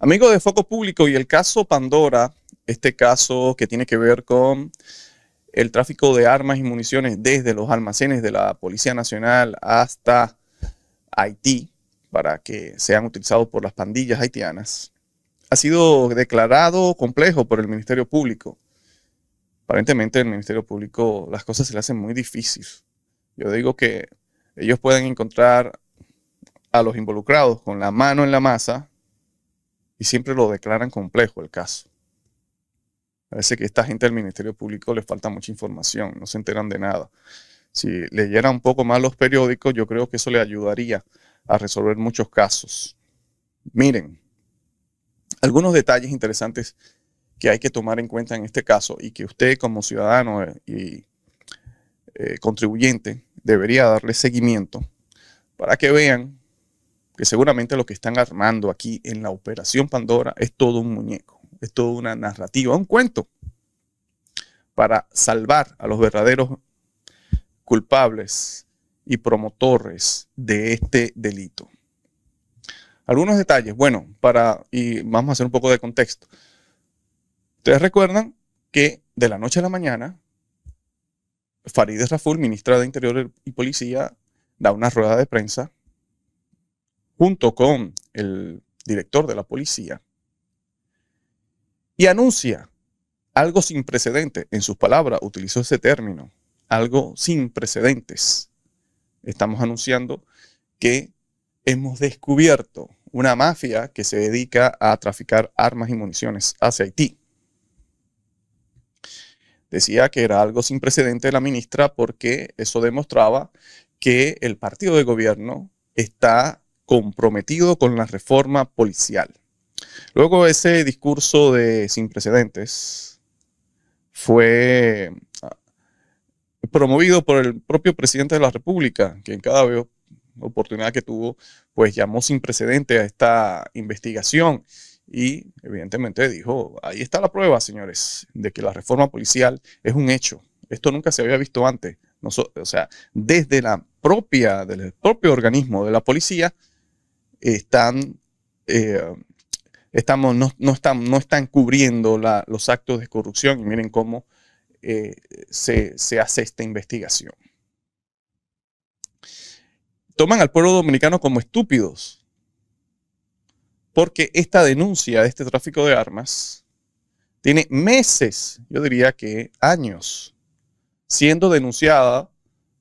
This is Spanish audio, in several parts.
Amigo de Foco Público y el caso Pandora, este caso que tiene que ver con el tráfico de armas y municiones desde los almacenes de la Policía Nacional hasta Haití para que sean utilizados por las pandillas haitianas, ha sido declarado complejo por el Ministerio Público. Aparentemente el Ministerio Público las cosas se le hacen muy difíciles. Yo digo que ellos pueden encontrar a los involucrados con la mano en la masa y siempre lo declaran complejo el caso. Parece que esta gente del Ministerio Público le falta mucha información, no se enteran de nada. Si leyeran un poco más los periódicos, yo creo que eso le ayudaría a resolver muchos casos. Miren, algunos detalles interesantes que hay que tomar en cuenta en este caso y que usted como ciudadano eh, y eh, contribuyente debería darle seguimiento para que vean que seguramente lo que están armando aquí en la Operación Pandora es todo un muñeco, es toda una narrativa, un cuento para salvar a los verdaderos culpables y promotores de este delito. Algunos detalles, bueno, para, y vamos a hacer un poco de contexto. Ustedes recuerdan que de la noche a la mañana, Farideh Raful, ministra de Interior y Policía, da una rueda de prensa junto con el director de la policía, y anuncia algo sin precedente. En sus palabras utilizó ese término, algo sin precedentes. Estamos anunciando que hemos descubierto una mafia que se dedica a traficar armas y municiones hacia Haití. Decía que era algo sin precedente la ministra porque eso demostraba que el partido de gobierno está comprometido con la reforma policial. Luego ese discurso de sin precedentes fue ah, promovido por el propio presidente de la República, que en cada oportunidad que tuvo, pues llamó sin precedentes a esta investigación y evidentemente dijo, ahí está la prueba, señores, de que la reforma policial es un hecho. Esto nunca se había visto antes. o sea, desde la propia, del propio organismo de la policía, están, eh, estamos, no, están, no están cubriendo los actos de corrupción y miren cómo eh, se, se hace esta investigación. Toman al pueblo dominicano como estúpidos porque esta denuncia de este tráfico de armas tiene meses, yo diría que años, siendo denunciada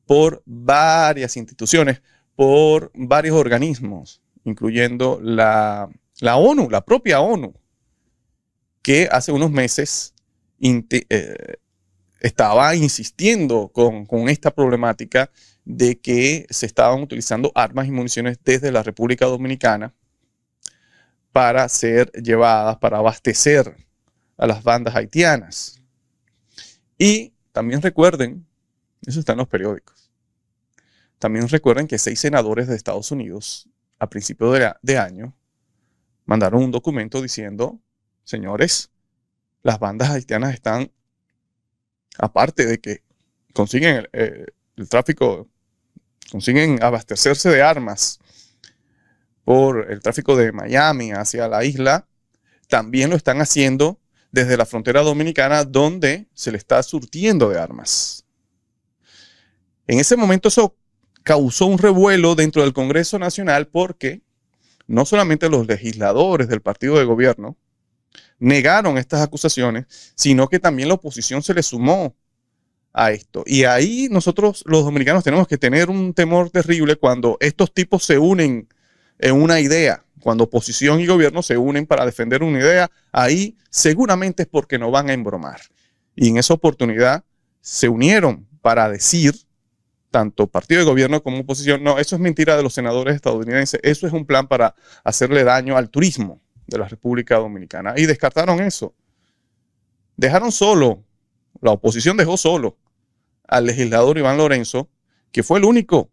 por varias instituciones, por varios organismos incluyendo la, ONU, la propia ONU, que hace unos meses eh, estaba insistiendo con, con esta problemática de que se estaban utilizando armas y municiones desde la República Dominicana para ser llevadas, para abastecer a las bandas haitianas. Y también recuerden, eso está en los periódicos, también recuerden que seis senadores de Estados Unidos a principios de, año, mandaron un documento diciendo, señores, las bandas haitianas están, aparte de que consiguen eh, el, tráfico, consiguen abastecerse de armas por el tráfico de Miami hacia la isla, también lo están haciendo desde la frontera dominicana donde se le está surtiendo de armas. En ese momento eso causó un revuelo dentro del Congreso Nacional porque no solamente los legisladores del partido de gobierno negaron estas acusaciones, sino que también la oposición se le sumó a esto. Y ahí nosotros los dominicanos tenemos que tener un temor terrible cuando estos tipos se unen en una idea, cuando oposición y gobierno se unen para defender una idea, ahí seguramente es porque no van a embromar. Y en esa oportunidad se unieron para decir tanto partido de gobierno como oposición, no, eso es mentira de los senadores estadounidenses, eso es un plan para hacerle daño al turismo de la República Dominicana. Y descartaron eso. Dejaron solo, la oposición dejó solo al legislador Iván Lorenzo, que fue el único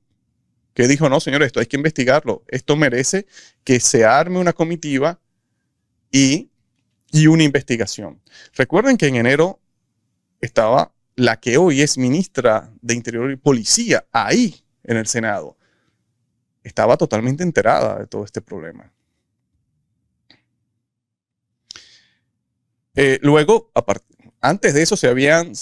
que dijo, no, señor, esto hay que investigarlo, esto merece que se arme una comitiva y, y una investigación. Recuerden que en enero estaba la que hoy es ministra de Interior y Policía, ahí en el Senado, estaba totalmente enterada de todo este problema. Eh, luego, antes de eso, se habían,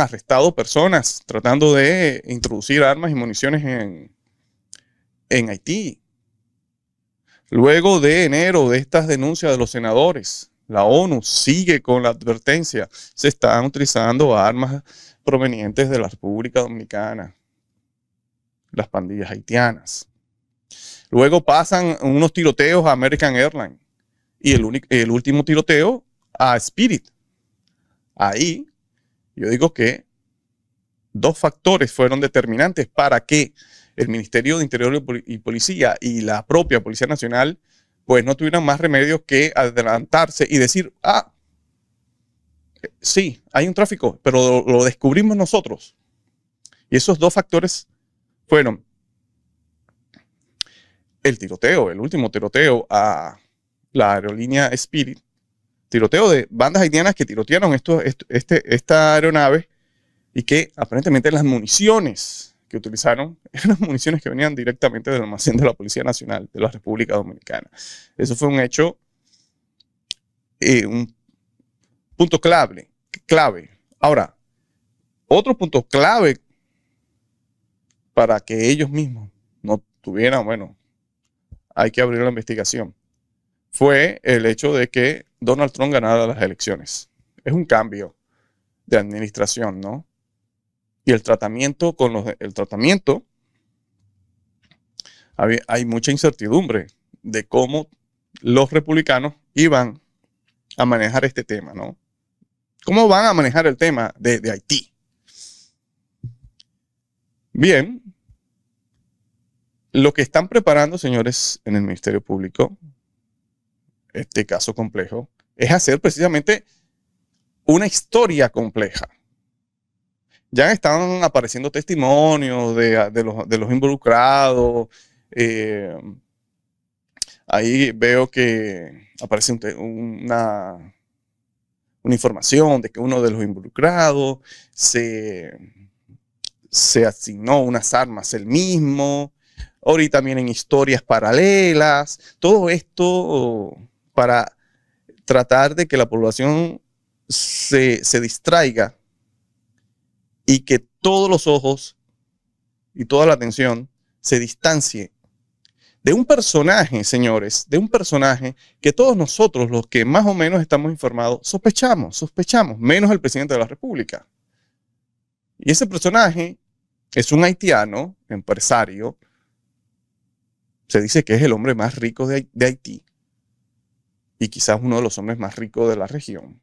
arrestado personas tratando de introducir armas y municiones en, en Haití. Luego de enero de estas denuncias de los senadores, la ONU sigue con la advertencia. Se están utilizando armas provenientes de la República Dominicana, las pandillas haitianas. Luego pasan unos tiroteos a American Airlines y el, último tiroteo a Spirit. Ahí yo digo que dos factores fueron determinantes para que el Ministerio de Interior y Policía y la propia Policía Nacional pues no tuvieron más remedio que adelantarse y decir, ah, sí, hay un tráfico, pero lo, descubrimos nosotros. Y esos dos factores fueron el tiroteo, el último tiroteo a la aerolínea Spirit, tiroteo de bandas haitianas que tirotearon este, esta aeronave y que aparentemente las municiones que utilizaron eran municiones que venían directamente del almacén de la Policía Nacional de la República Dominicana. Eso fue un hecho, y eh, un punto clave, clave. Ahora, otro punto clave para que ellos mismos no tuvieran, bueno, hay que abrir la investigación, fue el hecho de que Donald Trump ganara las elecciones. Es un cambio de administración, ¿no? Y el tratamiento, con los, el tratamiento, hay, mucha incertidumbre de cómo los republicanos iban a manejar este tema, ¿no? ¿Cómo van a manejar el tema de Haití? Bien, lo que están preparando, señores, en el Ministerio Público, este caso complejo, es hacer precisamente una historia compleja ya están apareciendo testimonios de, los, involucrados. Eh, ahí veo que aparece una, una, información de que uno de los involucrados se, asignó unas armas él mismo. Ahorita vienen historias paralelas. Todo esto para tratar de que la población se distraiga y que todos los ojos y toda la atención se distancie de un personaje, señores, de un personaje que todos nosotros, los que más o menos estamos informados, sospechamos, sospechamos, menos el presidente de la República. Y ese personaje es un haitiano, empresario, se dice que es el hombre más rico de, de Haití y quizás uno de los hombres más ricos de la región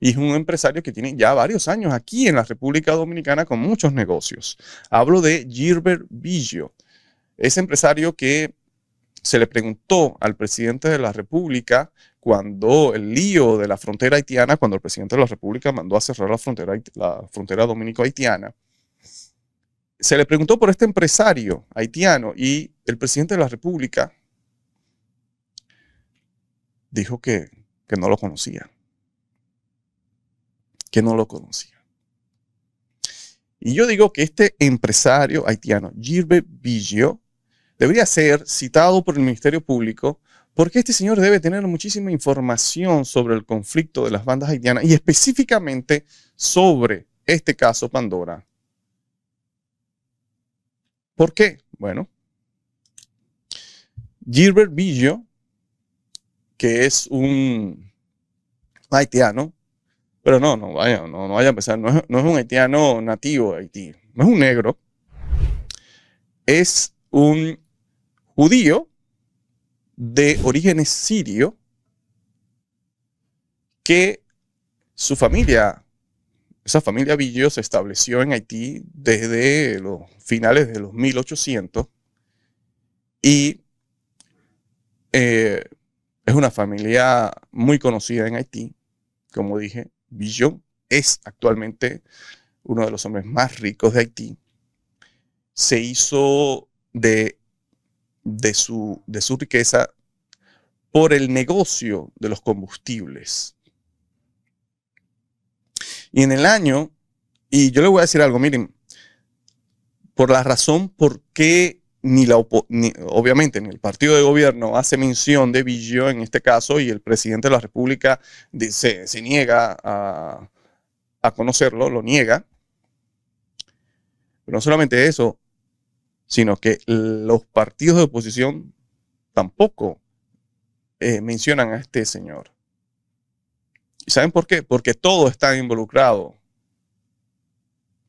y es un empresario que tiene ya varios años aquí en la República Dominicana con muchos negocios. Hablo de Gilbert Villo, ese empresario que se le preguntó al presidente de la República cuando el lío de la frontera haitiana, cuando el presidente de la República mandó a cerrar la frontera, la dominico-haitiana, se le preguntó por este empresario haitiano y el presidente de la República dijo que no lo conocía que no lo conocían. Y yo digo que este empresario haitiano, Gilbert Biggio, debería ser citado por el Ministerio Público porque este señor debe tener muchísima información sobre el conflicto de las bandas haitianas y específicamente sobre este caso Pandora. ¿Por qué? Bueno, Gilbert Vigio, que es un haitiano, pero no, no vaya, no, vaya a empezar, no es, un haitiano nativo de Haití, no es un negro, es un judío de orígenes sirio que su familia, esa familia Villos se estableció en Haití desde los finales de los 1800 y eh, es una familia muy conocida en Haití, como dije, Billón, es actualmente uno de los hombres más ricos de Haití, se hizo de, de, su, de su riqueza por el negocio de los combustibles. Y en el año, y yo le voy a decir algo, miren, por la razón por qué ni la obviamente ni el partido de gobierno hace mención de Villó en este caso y el presidente de la República se, niega a, conocerlo, lo niega. Pero no solamente eso, sino que los partidos de oposición tampoco eh, mencionan a este señor. ¿Y saben por qué? Porque todos están involucrados.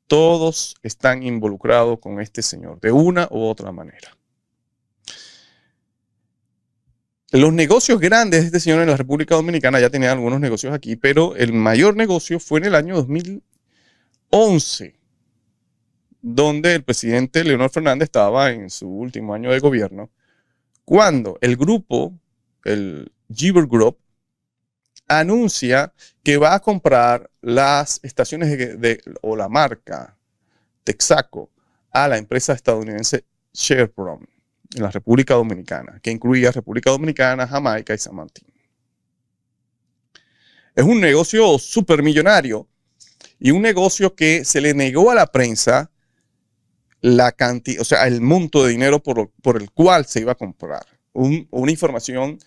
Todos están involucrados con este Señor, de una u otra manera. Los negocios grandes de este señor en la República Dominicana, ya tenía algunos negocios aquí, pero el mayor negocio fue en el año 2011, donde el presidente Leonor Fernández estaba en su último año de gobierno, cuando el grupo, el Giver Group, anuncia que va a comprar las estaciones de, o la marca Texaco a la empresa estadounidense Chevron en la República Dominicana, que incluía República Dominicana, Jamaica y San Martín. Es un negocio supermillonario y un negocio que se le negó a la prensa la cantidad, o sea, el monto de dinero por, el cual se iba a comprar. una información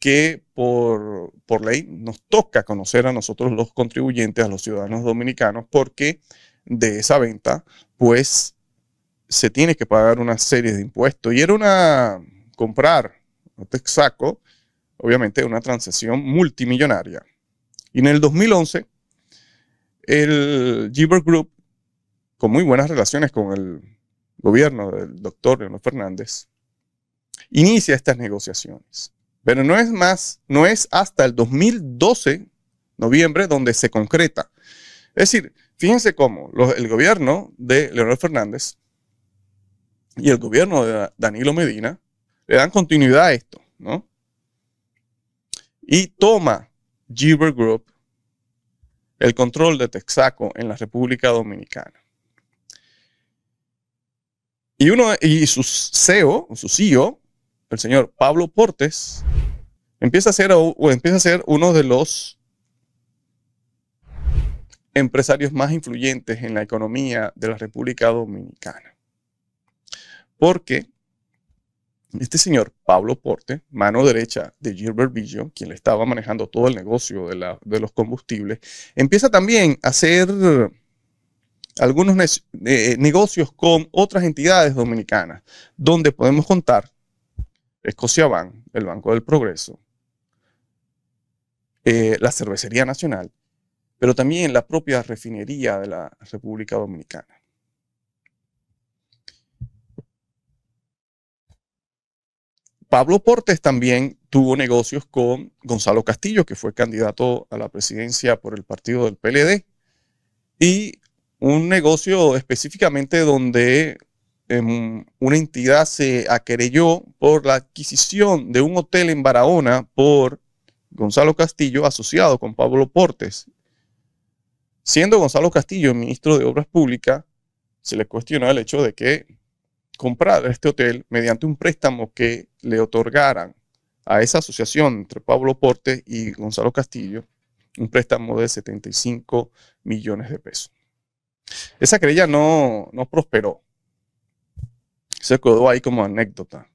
que por, ley nos toca conocer a nosotros los contribuyentes, a los ciudadanos dominicanos, porque de esa venta, pues se tiene que pagar una serie de impuestos. Y era una, comprar te Texaco, obviamente una transacción multimillonaria. Y en el 2011, el Gibber Group, con muy buenas relaciones con el gobierno del doctor Leonel Fernández, inicia estas negociaciones. Pero no es más, no es hasta el 2012, noviembre, donde se concreta. Es decir, fíjense cómo el gobierno de Leonel Fernández y el gobierno de Danilo Medina le dan continuidad a esto, ¿no? Y toma Giver Group el control de Texaco en la República Dominicana. Y, uno, y su CEO, su CEO, el señor Pablo Portes, Empieza a ser, o empieza a ser uno de los empresarios más influyentes en la economía de la República Dominicana. Porque este señor, Pablo Porte, mano derecha de Gilbert Villo, quien le estaba manejando todo el negocio de, los combustibles, empieza también a hacer algunos eh, eh, negocios con otras entidades dominicanas, donde podemos contar Escocia el Banco del Progreso, eh, la Cervecería Nacional, pero también la propia refinería de la República Dominicana. Pablo Portes también tuvo negocios con Gonzalo Castillo, que fue candidato a la presidencia por el partido del PLD, y un negocio específicamente donde em, una entidad se aquerelló por la adquisición de un hotel en Barahona por Gonzalo Castillo asociado con Pablo Portes. Siendo Gonzalo Castillo ministro de Obras Públicas, se le cuestionó el hecho de que comprara este hotel mediante un préstamo que le otorgaran a esa asociación entre Pablo Portes y Gonzalo Castillo, un préstamo de 75 millones de pesos. Esa querella no, no prosperó. Se quedó ahí como anécdota.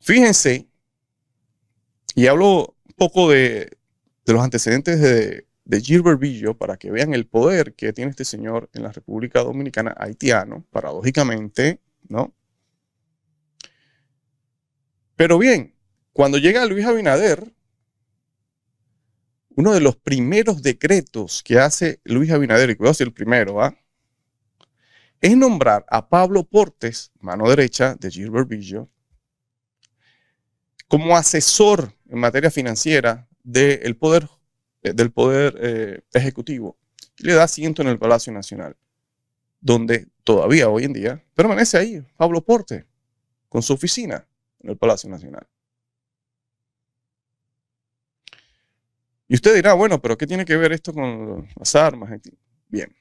Fíjense y hablo un poco de, los antecedentes de, Gilbert para que vean el poder que tiene este señor en la República Dominicana haitiano, paradójicamente, ¿no? Pero bien, cuando llega Luis Abinader, uno de los primeros decretos que hace Luis Abinader, y a si el primero, ¿ah? es nombrar a Pablo Portes, mano derecha de Gilbert Villo, como asesor en materia financiera eh, del poder, del eh, poder ejecutivo y le da asiento en el Palacio Nacional, donde todavía hoy en día permanece ahí Pablo Porte con su oficina en el Palacio Nacional. Y usted dirá, bueno, pero ¿qué tiene que ver esto con las armas? Bien.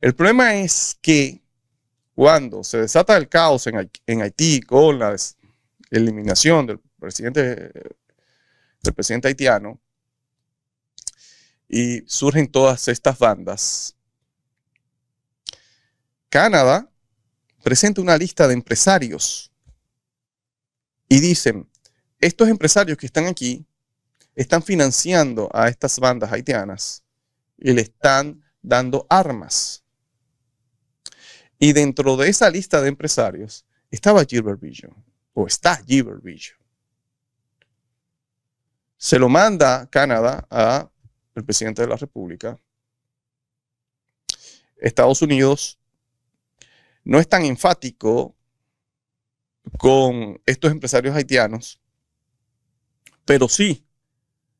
El problema es que cuando se desata el caos en, Haití con la eliminación del presidente, presidente haitiano, y surgen todas estas bandas. Canadá presenta una lista de empresarios y dicen, estos empresarios que están aquí están financiando a estas bandas haitianas y le están dando armas. Y dentro de esa lista de empresarios estaba Gilbert Vision, o está Gilbert Vision se lo manda Canadá al presidente de la República. Estados Unidos no es tan enfático con estos empresarios haitianos, pero sí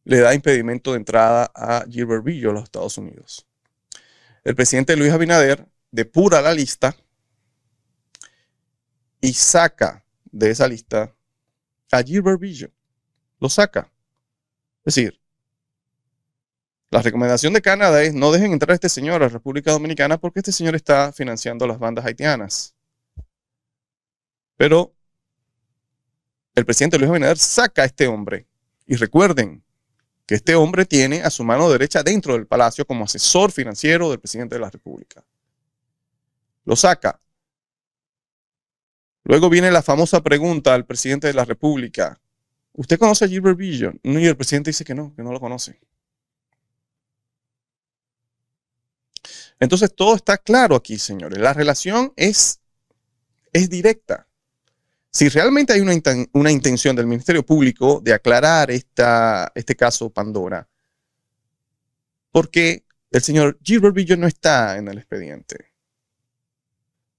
le da impedimento de entrada a Gilbert Villo a los Estados Unidos. El presidente Luis Abinader depura la lista y saca de esa lista a Gilbert Villo. Lo saca es decir, la recomendación de Canadá es no dejen entrar a este señor a la República Dominicana porque este señor está financiando las bandas haitianas. Pero el presidente Luis Abinader saca a este hombre. Y recuerden que este hombre tiene a su mano derecha dentro del palacio como asesor financiero del presidente de la República. Lo saca. Luego viene la famosa pregunta al presidente de la República. ¿Usted conoce a Gilbert Villa? No, y el presidente dice que no, que no lo conoce. Entonces todo está claro aquí, señores. La relación es, es directa. Si realmente hay una, intención del Ministerio Público de aclarar esta, este caso Pandora, porque el señor Gilbert Villa no está en el expediente.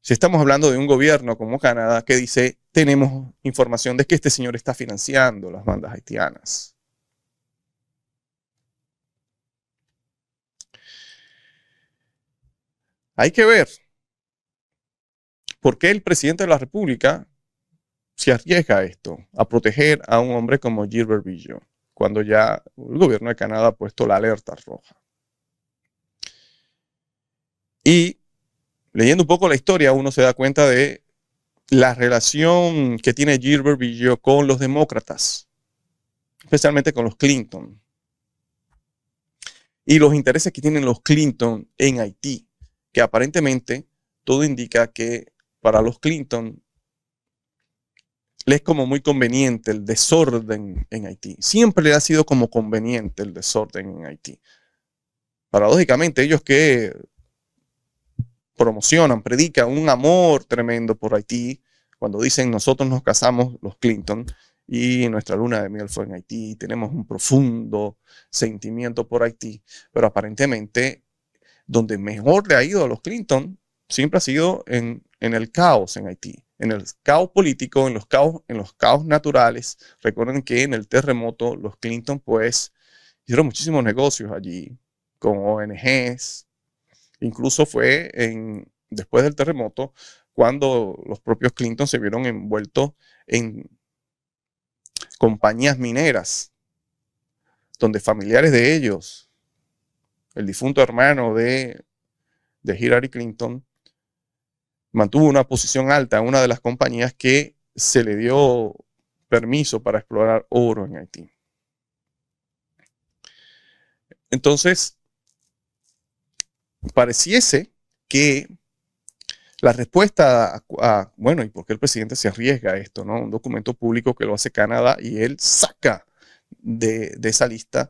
Si estamos hablando de un gobierno como Canadá que dice, tenemos información de que este señor está financiando las bandas haitianas. Hay que ver por qué el presidente de la República se arriesga a esto, a proteger a un hombre como Gilbert Billo, cuando ya el gobierno de Canadá ha puesto la alerta roja. Y leyendo un poco la historia, uno se da cuenta de la relación que tiene Gilbert Villot con los demócratas, especialmente con los Clinton, y los intereses que tienen los Clinton en Haití, que aparentemente todo indica que para los Clinton les es como muy conveniente el desorden en Haití. Siempre le ha sido como conveniente el desorden en Haití. Paradójicamente, ellos que promocionan, predican un amor tremendo por Haití. Cuando dicen nosotros nos casamos, los Clinton, y nuestra luna de miel fue en Haití, tenemos un profundo sentimiento por Haití, pero aparentemente donde mejor le ha ido a los Clinton siempre ha sido en, el caos en Haití, en el caos político, en los caos, en los caos naturales. Recuerden que en el terremoto los Clinton pues hicieron muchísimos negocios allí con ONGs, Incluso fue después del terremoto cuando los propios Clinton se vieron envueltos en compañías mineras, donde familiares de ellos, el difunto hermano de, de Hillary Clinton, mantuvo una posición alta en una de las compañías que se le dio permiso para explorar oro en Haití. Entonces, pareciese que la respuesta a, bueno, ¿y por qué el presidente se arriesga esto? ¿no? Un documento público que lo hace Canadá y él saca de, esa lista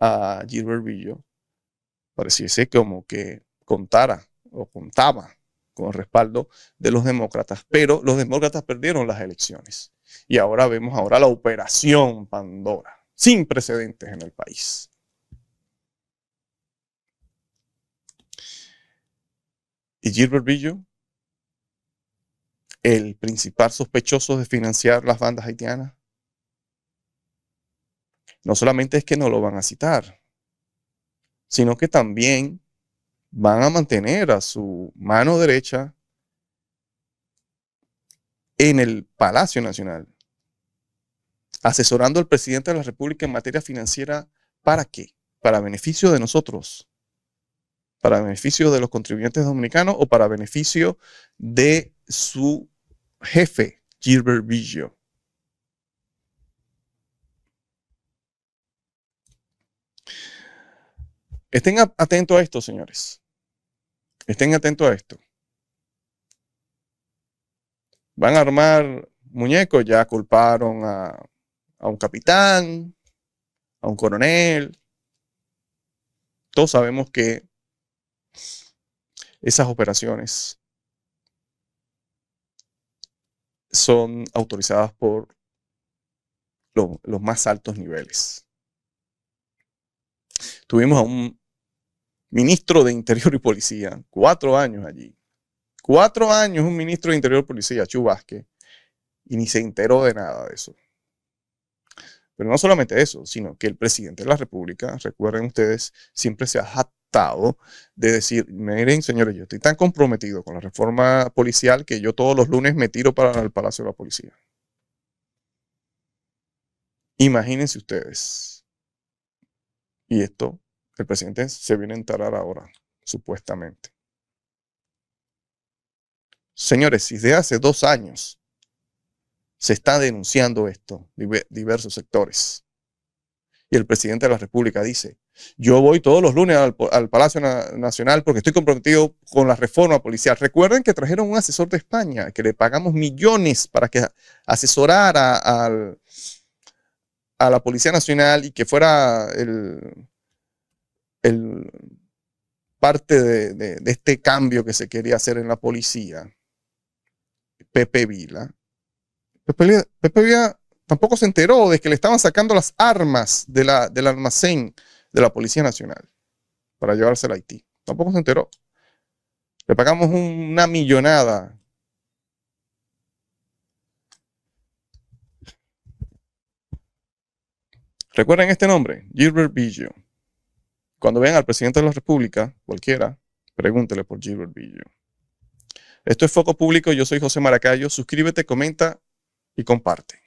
a Gilbert Villo, Pareciese como que contara o contaba con el respaldo de los demócratas, pero los demócratas perdieron las elecciones. Y ahora vemos ahora la operación Pandora, sin precedentes en el país. y Gilbert el principal sospechoso de financiar las bandas haitianas, no solamente es que no lo van a citar, sino que también van a mantener a su mano derecha en el Palacio Nacional, asesorando al presidente de la República en materia financiera. ¿Para qué? Para beneficio de nosotros para beneficio de los contribuyentes dominicanos o para beneficio de su jefe, Gilbert Vigio. Estén atentos a esto, señores. Estén atentos a esto. Van a armar muñecos, ya culparon a, a un capitán, a un coronel. Todos sabemos que esas operaciones son autorizadas por los más altos niveles. Tuvimos a un ministro de Interior y Policía, cuatro años allí. Cuatro años un ministro de Interior y Policía, Chubasque, y ni se enteró de nada de eso. Pero no solamente eso, sino que el presidente de la República, recuerden ustedes, siempre se ha de decir, miren señores, yo estoy tan comprometido con la reforma policial que yo todos los lunes me tiro para el Palacio de la Policía. Imagínense ustedes. Y esto, el presidente se viene a enterar ahora, supuestamente. Señores, si desde hace dos años se está denunciando esto, diversos sectores, y el presidente de la República dice, yo voy todos los lunes al, Palacio Nacional porque estoy comprometido con la reforma policial. Recuerden que trajeron un asesor de España, que le pagamos millones para que asesorara a la Policía Nacional y que fuera el, parte de, este cambio que se quería hacer en la policía. Pepe Vila. Pepe Vila tampoco se enteró de que le estaban sacando las armas de la, del almacén de la Policía Nacional para llevarse a Haití. Tampoco se enteró. Le pagamos una millonada. Recuerden este nombre, Gilbert Billo. Cuando vean al presidente de la República, cualquiera, pregúntele por Gilbert Billo. Esto es Foco Público, yo soy José Maracayo. Suscríbete, comenta y comparte.